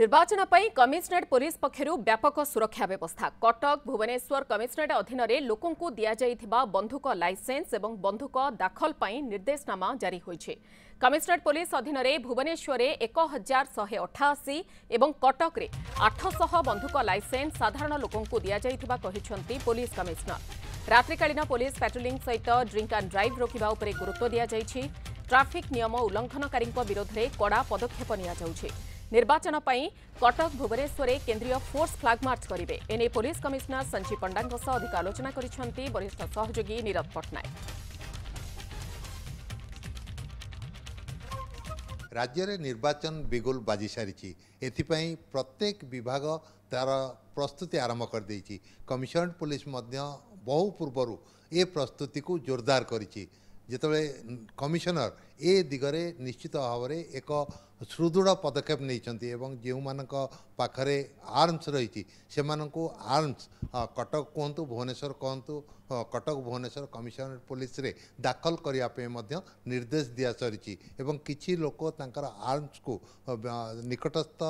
ନିର୍ବାଚନ ପାଇଁ commissionerate police ପକ୍ଷରୁ ବ୍ୟାପକ ସୁରକ୍ଷା ବ୍ୟବସ୍ଥା କଟକ ଭୁବନେଶ୍ୱର କମିଶନରେଟ୍ ଅଧୀନରେ ଲୋକଙ୍କୁ ଦିଆଯାଇଥିବା ବନ୍ଧୁକ ଲାଇସେନ୍ସ ଏବଂ ବନ୍ଧୁକ ଦାଖଲ ପାଇଁ ନିର୍ଦ୍ଦେଶନାମା ଜାରି ହୋଇଛି କମିଶନରେଟ୍ ପୋଲିସ ଅଧୀନରେ ଭୁବନେଶ୍ୱରରେ ଏକ ହଜାର ଶହେ ଅଠାଅଶୀ ଏବଂ କଟକରେ ଆଠଶହ ବନ୍ଧୁକ ଲାଇସେନ୍ସ ସାଧାରଣ ଲୋକଙ୍କୁ ଦିଆଯାଇଥିବା କହିଛନ୍ତି ପୋଲିସ କମିଶନର ରାତ୍ରିକାଳୀନ ପୋଲିସ ପାଟ୍ରୋଲିଂ ସହିତ ଡ୍ରିଙ୍କ୍ ଆଣ୍ଡ ଡ୍ରାଇଭ୍ ରୋକିବା ଉପରେ ଗୁରୁତ୍ୱ ଦିଆଯାଇଛି ଟ୍ରାଫିକ୍ ନିୟମ ଉଲ୍ଲଙ୍ଘନକାରୀଙ୍କ ବିରୋଧରେ କଡ଼ା ପଦକ୍ଷେପ ନିଆଯାଉଛି ନିର୍ବାଚନ ପାଇଁ କଟକ ଭୁବନେଶ୍ୱରରେ କେନ୍ଦ୍ରୀୟ ଫୋର୍ସ ଫ୍ଲାଗ୍ମାର୍ଚ୍ଚ କରିବେ ଏନେଇ ପୋଲିସ କମିଶନର ସଞ୍ଜୀବ ପଣ୍ଡାଙ୍କ ସହ ଅଧିକ ଆଲୋଚନା କରିଛନ୍ତି ବରିଷ୍ଠ ସହଯୋଗୀ ନିରବ ପଟ୍ଟନାୟକ ରାଜ୍ୟରେ ନିର୍ବାଚନ ବିଗୁଲ ବାଜି ସାରିଛି ଏଥିପାଇଁ ପ୍ରତ୍ୟେକ ବିଭାଗ ତା'ର ପ୍ରସ୍ତୁତି ଆରମ୍ଭ କରିଦେଇଛି କମିଶନରେଟ୍ ପୋଲିସ ମଧ୍ୟ ବହୁ ପୂର୍ବରୁ ଏ ପ୍ରସ୍ତୁତିକୁ ଜୋରଦାର କରିଛି ଯେତେବେଳେ କମିଶନର ଏ ଦିଗରେ ନିଶ୍ଚିତ ଭାବରେ ଏକ ସୁଦୃଢ଼ ପଦକ୍ଷେପ ନେଇଛନ୍ତି ଏବଂ ଯେଉଁମାନଙ୍କ ପାଖରେ ଆର୍ମସ୍ ରହିଛି ସେମାନଙ୍କୁ ଆର୍ମସ୍ କଟକ କୁହନ୍ତୁ ଭୁବନେଶ୍ୱର କୁହନ୍ତୁ କଟକ ଭୁବନେଶ୍ୱର କମିଶନରେଟ୍ ପୋଲିସରେ ଦାଖଲ କରିବା ପାଇଁ ମଧ୍ୟ ନିର୍ଦ୍ଦେଶ ଦିଆସରିଛି ଏବଂ କିଛି ଲୋକ ତାଙ୍କର ଆର୍ମସ୍କୁ ନିକଟସ୍ଥ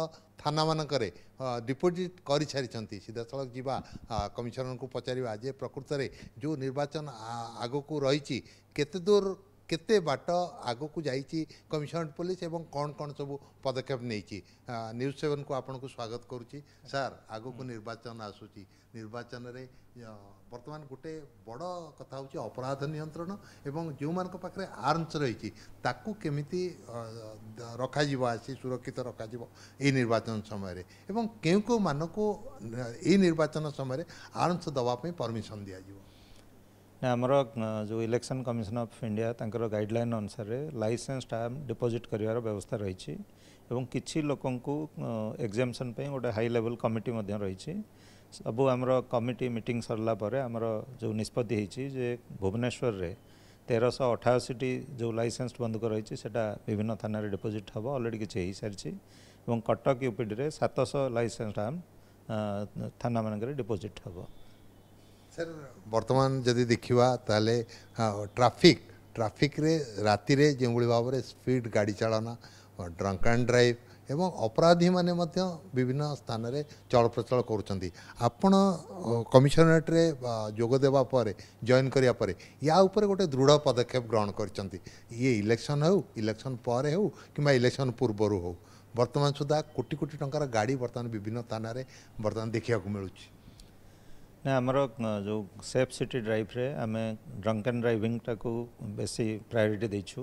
ଥାନାମାନଙ୍କରେ ଡିପୋଜିଟ୍ କରିସାରିଛନ୍ତି ସିଧାସଳଖ ଯିବା କମିଶନରଙ୍କୁ ପଚାରିବା ଯେ ପ୍ରକୃତରେ ଯେଉଁ ନିର୍ବାଚନ ଆଗକୁ ରହିଛି କେତେ ଦୂର କେତେ ବାଟ ଆଗକୁ ଯାଇଛି କମିଶନରେଟ୍ ପୋଲିସ ଏବଂ କ'ଣ କ'ଣ ସବୁ ପଦକ୍ଷେପ ନେଇଛି ନ୍ୟୁଜ୍ ସେଭେନକୁ ଆପଣଙ୍କୁ ସ୍ୱାଗତ କରୁଛି ସାର୍ ଆଗକୁ ନିର୍ବାଚନ ଆସୁଛି ନିର୍ବାଚନରେ ବର୍ତ୍ତମାନ ଗୋଟେ ବଡ଼ କଥା ହେଉଛି ଅପରାଧ ନିୟନ୍ତ୍ରଣ ଏବଂ ଯେଉଁମାନଙ୍କ ପାଖରେ ଆର୍ମସ୍ ରହିଛି ତାକୁ କେମିତି ରଖାଯିବ ଆସି ସୁରକ୍ଷିତ ରଖାଯିବ ଏଇ ନିର୍ବାଚନ ସମୟରେ ଏବଂ କେଉଁ କେଉଁ ମାନଙ୍କୁ ଏଇ ନିର୍ବାଚନ ସମୟରେ ଆର୍ମସ୍ ଦେବା ପାଇଁ ପରମିସନ୍ ଦିଆଯିବ ଆମର ଯେଉଁ ଇଲେକ୍ସନ୍ କମିଶନ୍ ଅଫ୍ ଇଣ୍ଡିଆ ତାଙ୍କର ଗାଇଡ଼ଲାଇନ୍ ଅନୁସାରେ ଲାଇସେନ୍ସ ଷ୍ଟାମ୍ପ ଡିପୋଜିଟ୍ କରିବାର ବ୍ୟବସ୍ଥା ରହିଛି ଏବଂ କିଛି ଲୋକଙ୍କୁ ଏକ୍ଜାମିସନ୍ ପାଇଁ ଗୋଟେ ହାଇ ଲେବଲ୍ କମିଟି ମଧ୍ୟ ରହିଛି ସବୁ ଆମର କମିଟି ମିଟିଂ ସରିଲା ପରେ ଆମର ଯେଉଁ ନିଷ୍ପତ୍ତି ହୋଇଛି ଯେ ଭୁବନେଶ୍ୱରରେ ତେରଶହ ଅଠାଅଶୀଟି ଯେଉଁ ଲାଇସେନ୍ସ ବନ୍ଧୁକ ରହିଛି ସେଇଟା ବିଭିନ୍ନ ଥାନାରେ ଡିପୋଜିଟ୍ ହେବ ଅଲରେଡ଼ି କିଛି ହୋଇସାରିଛି ଏବଂ କଟକ ୟୁପିଡ଼ିରେ ସାତଶହ ଲାଇସେନ୍ସ ଷ୍ଟାମ୍ପ ଥାନାମାନଙ୍କରେ ଡିପୋଜିଟ୍ ହେବ ସାର୍ ବର୍ତ୍ତମାନ ଯଦି ଦେଖିବା ତାହେଲେ ଟ୍ରାଫିକ୍ ଟ୍ରାଫିକ୍ରେ ରାତିରେ ଯେଉଁଭଳି ଭାବରେ ସ୍ପିଡ୍ ଗାଡ଼ି ଚାଳନା ଡ୍ରଙ୍କ ଆଣ୍ଡ ଡ୍ରାଇଭ୍ ଏବଂ ଅପରାଧୀମାନେ ମଧ୍ୟ ବିଭିନ୍ନ ସ୍ଥାନରେ ଚଳପ୍ରଚଳ କରୁଛନ୍ତି ଆପଣ କମିଶନରେଟ୍ରେ ଯୋଗ ଦେବା ପରେ ଜଏନ୍ କରିବା ପରେ ୟା ଉପରେ ଗୋଟେ ଦୃଢ଼ ପଦକ୍ଷେପ ଗ୍ରହଣ କରିଛନ୍ତି ଇଏ ଇଲେକ୍ସନ୍ ହେଉ ଇଲେକ୍ସନ୍ ପରେ ହେଉ କିମ୍ବା ଇଲେକ୍ସନ୍ ପୂର୍ବରୁ ହେଉ ବର୍ତ୍ତମାନ ସୁଦ୍ଧା କୋଟି କୋଟି ଟଙ୍କାର ଗାଡ଼ି ବର୍ତ୍ତମାନ ବିଭିନ୍ନ ସ୍ଥାନରେ ବର୍ତ୍ତମାନ ଦେଖିବାକୁ ମିଳୁଛି ନା ଆମର ଯେଉଁ ସେଫ୍ ସିଟି ଡ୍ରାଇଭ୍ରେ ଆମେ ଡ୍ରଙ୍କ୍ ଆଣ୍ଡ ଡ୍ରାଇଭିଂଟାକୁ ବେଶୀ ପ୍ରାୟୋରିଟି ଦେଇଛୁ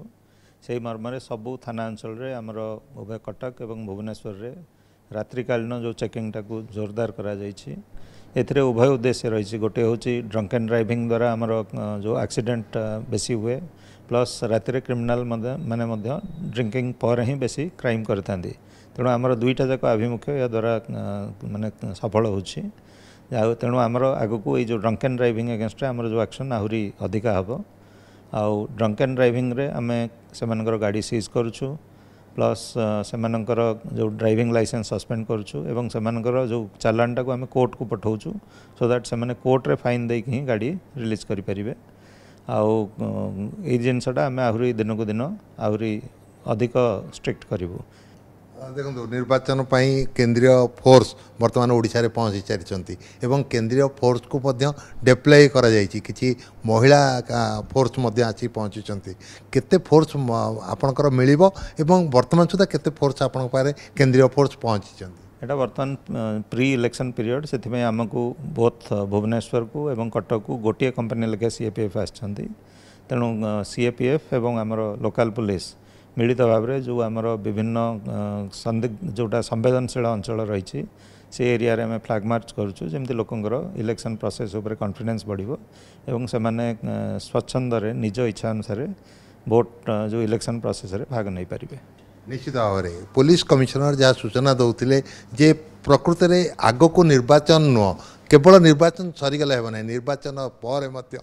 ସେହି ମର୍ମରେ ସବୁ ଥାନା ଅଞ୍ଚଳରେ ଆମର ଉଭୟ କଟକ ଏବଂ ଭୁବନେଶ୍ୱରରେ ରାତ୍ରିକାଳୀନ ଯେଉଁ ଚେକିଂଟାକୁ ଜୋରଦାର କରାଯାଇଛି ଏଥିରେ ଉଭୟ ଉଦ୍ଦେଶ୍ୟ ରହିଛି ଗୋଟିଏ ହେଉଛି ଡ୍ରଙ୍କ୍ ଆଣ୍ଡ ଡ୍ରାଇଭିଂ ଦ୍ୱାରା ଆମର ଯେଉଁ ଆକ୍ସିଡେଣ୍ଟ ବେଶୀ ହୁଏ ପ୍ଲସ୍ ରାତିରେ କ୍ରିମିନାଲ୍ ମାନେ ମଧ୍ୟ ଡ୍ରିଙ୍କିଂ ପରେ ହିଁ ବେଶୀ କ୍ରାଇମ୍ କରିଥାନ୍ତି ତେଣୁ ଆମର ଦୁଇଟା ଯାକ ଆଭିମୁଖ୍ୟ ଏହାଦ୍ୱାରା ମାନେ ସଫଳ ହେଉଛି ଆଉ ତେଣୁ ଆମର ଆଗକୁ ଏଇ ଯେଉଁ ଡ୍ରଙ୍କେନ୍ ଡ୍ରାଇଭିଂ ଏଗେନଷ୍ଟରେ ଆମର ଯେଉଁ ଆକ୍ସନ୍ ଆହୁରି ଅଧିକା ହେବ ଆଉ ଡ୍ରଙ୍କେନ୍ ଡ୍ରାଇଭିଂରେ ଆମେ ସେମାନଙ୍କର ଗାଡ଼ି ସିଜ୍ କରୁଛୁ ପ୍ଲସ୍ ସେମାନଙ୍କର ଯେଉଁ ଡ୍ରାଇଭିଂ ଲାଇସେନ୍ସ ସସ୍ପେଣ୍ଡ କରୁଛୁ ଏବଂ ସେମାନଙ୍କର ଯେଉଁ ଚାଲାଣଟାକୁ ଆମେ କୋର୍ଟକୁ ପଠାଉଛୁ ସୋ ଦ୍ୟାଟ୍ ସେମାନେ କୋର୍ଟରେ ଫାଇନ୍ ଦେଇକି ହିଁ ଗାଡ଼ି ରିଲିଜ୍ କରିପାରିବେ ଆଉ ଏଇ ଜିନିଷଟା ଆମେ ଆହୁରି ଦିନକୁ ଦିନ ଆହୁରି ଅଧିକ ଷ୍ଟ୍ରିକ୍ଟ କରିବୁ ଦେଖନ୍ତୁ ନିର୍ବାଚନ ପାଇଁ କେନ୍ଦ୍ରୀୟ ଫୋର୍ସ ବର୍ତ୍ତମାନ ଓଡ଼ିଶାରେ ପହଞ୍ଚି ସାରିଛନ୍ତି ଏବଂ କେନ୍ଦ୍ରୀୟ ଫୋର୍ସକୁ ମଧ୍ୟ ଡେପ୍ଲୟ କରାଯାଇଛି କିଛି ମହିଳା ଫୋର୍ସ ମଧ୍ୟ ଆସି ପହଞ୍ଚିଛନ୍ତି କେତେ ଫୋର୍ସ ଆପଣଙ୍କର ମିଳିବ ଏବଂ ବର୍ତ୍ତମାନ ସୁଦ୍ଧା କେତେ ଫୋର୍ସ ଆପଣଙ୍କ ପାଖରେ କେନ୍ଦ୍ରୀୟ ଫୋର୍ସ ପହଞ୍ଚିଛନ୍ତି ଏଇଟା ବର୍ତ୍ତମାନ ପ୍ରି ଇଲେକ୍ସନ୍ ପିରିୟଡ଼ ସେଥିପାଇଁ ଆମକୁ ବୋଥ୍ ଭୁବନେଶ୍ୱରକୁ ଏବଂ କଟକକୁ ଗୋଟିଏ କମ୍ପାନୀ ଲେଖା ସି ଏ ପି ଏଫ୍ ଆସିଛନ୍ତି ତେଣୁ ସି ଏ ପି ଏଫ୍ ଏବଂ ଆମର ଲୋକାଲ୍ ପୋଲିସ୍ ମିଳିତ ଭାବରେ ଯେଉଁ ଆମର ବିଭିନ୍ନ ଯେଉଁଟା ସମ୍ବେଦନଶୀଳ ଅଞ୍ଚଳ ରହିଛି ସେ ଏରିଆରେ ଆମେ ଫ୍ଲାଗ୍ ମାର୍ଚ୍ଚ କରୁଛୁ ଯେମିତି ଲୋକଙ୍କର ଇଲେକ୍ସନ୍ ପ୍ରୋସେସ୍ ଉପରେ କନଫିଡେନ୍ସ ବଢ଼ିବ ଏବଂ ସେମାନେ ସ୍ୱଚ୍ଛନ୍ଦରେ ନିଜ ଇଚ୍ଛା ଅନୁସାରେ ଭୋଟ୍ ଯେଉଁ ଇଲେକ୍ସନ୍ ପ୍ରୋସେସ୍ରେ ଭାଗ ନେଇପାରିବେ ନିଶ୍ଚିତ ଭାବରେ ପୋଲିସ କମିଶନର ଯାହା ସୂଚନା ଦେଉଥିଲେ ଯେ ପ୍ରକୃତରେ ଆଗକୁ ନିର୍ବାଚନ ନୁହଁ କେବଳ ନିର୍ବାଚନ ସରିଗଲେ ହେବ ନାହିଁ ନିର୍ବାଚନ ପରେ ମଧ୍ୟ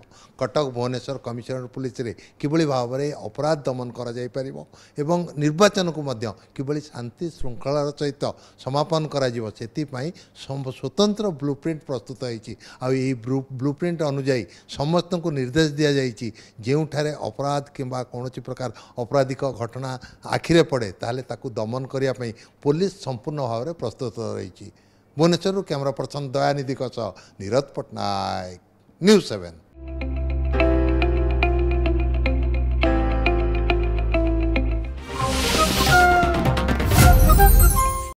କଟକ ଭୁବନେଶ୍ୱର କମିଶନର ପୋଲିସରେ କିଭଳି ଭାବରେ ଅପରାଧ ଦମନ କରାଯାଇପାରିବ ଏବଂ ନିର୍ବାଚନକୁ ମଧ୍ୟ କିଭଳି ଶାନ୍ତି ଶୃଙ୍ଖଳାର ସହିତ ସମାପନ କରାଯିବ ସେଥିପାଇଁ ସ୍ୱତନ୍ତ୍ର ବ୍ଲୁ ପ୍ରିଣ୍ଟ ପ୍ରସ୍ତୁତ ହୋଇଛି ଆଉ ଏହି ବ୍ଲୁ ପ୍ରିଣ୍ଟ ଅନୁଯାୟୀ ସମସ୍ତଙ୍କୁ ନିର୍ଦ୍ଦେଶ ଦିଆଯାଇଛି ଯେଉଁଠାରେ ଅପରାଧ କିମ୍ବା କୌଣସି ପ୍ରକାର ଅପରାଧିକ ଘଟଣା ଆଖିରେ ପଡ଼େ ତାହେଲେ ତାକୁ ଦମନ କରିବା ପାଇଁ ପୋଲିସ ସମ୍ପୂର୍ଣ୍ଣ ଭାବରେ ପ୍ରସ୍ତୁତ ରହିଛି भुवनेश्वरको क्यामरा पर्सन दयानिधिको छ निरज पट्टनायक न्युज सेभेन